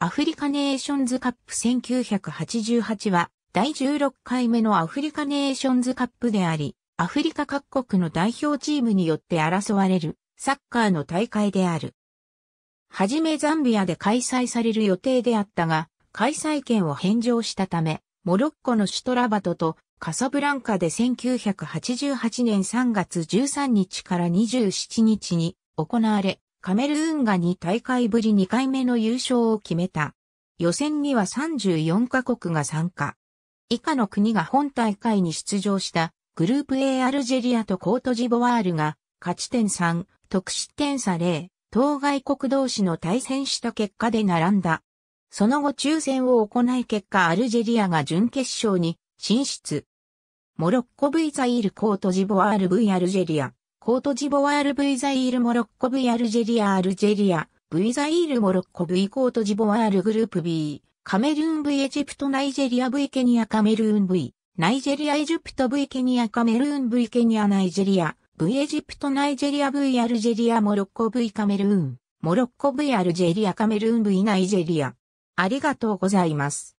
アフリカネーションズカップ1988は第16回目のアフリカネーションズカップであり、アフリカ各国の代表チームによって争われるサッカーの大会である。はじめザンビアで開催される予定であったが、開催権を返上したため、モロッコのシュトラバトとカサブランカで1988年3月13日から27日に行われ、カメルーンが2大会ぶり2回目の優勝を決めた。予選には34カ国が参加。以下の国が本大会に出場したグループ A アルジェリアとコートジボワールが勝ち点3、得失点差0、当該国同士の対戦した結果で並んだ。その後抽選を行い結果アルジェリアが準決勝に進出。モロッコ V ザイールコートジボワール V アルジェリア。コートジボワール V ザイールモロッコ V アルジェリアアルジェリア V ザイールモロッコ V コートジボワールグループ B カメルーン V エジプトナイジェリア V ケニアカメルーン V ナイジェリアエジプト V ケニアカメルーン V ケニアナイジェリア V エジプトナイジェリア V アルジェリアモロッコ V カメルーンモロッコ V アルジェリアカメルーン V ナイジェリアありがとうございます。